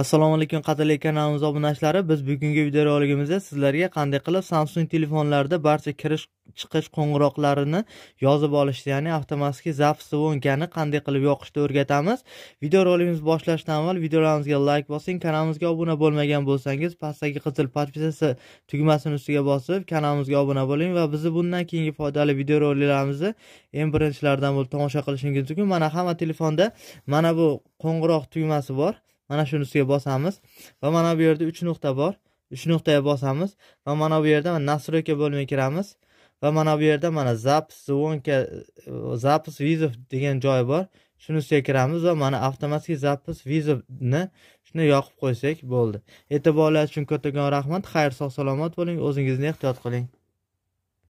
assalomu alaykum qadrli kanalimiz obunachilari biz bugungi videoroligimizda sizlarga qanday qilib samsung telefonlarida barcha kirish chiqish qo'ng'iroqlarini yozib olishni ya'ni avtomatik zapisonkani qanday qilib yoqishni o'rgatamiz videoroligimiz boshlashdan avval videolarimizga layk bosing kanalimizga obuna bo'lmagan bo'lsangiz pastdagi qizil podpisatsiya tugmasini ustiga bosib kanalimizga obuna bo'ling va bizni bundan keyingi foydali videoroliklarimizni eng birinchilardan bo'lib tomosha qilishingiz mumkin mana hamma telefonda mana bu qo'ng'iroq tugmasi bor mana shunisiga bosamiz va mana bu yerda uch nuqta bor uch nuqtaga bosamiz va mana bu yerda настройка bo'limiga kiramiz va mana bu yerda mana запись звонка запись визов degan joyi bor ustiga kiramiz va mana avtomatik zapis vizovni shuni yoqib qo'ysak bo'ldi e'tiborlaringiz uchun kattakon rahmat xayr sog' salomat bo'ling o'zingizni ehtiyot qiling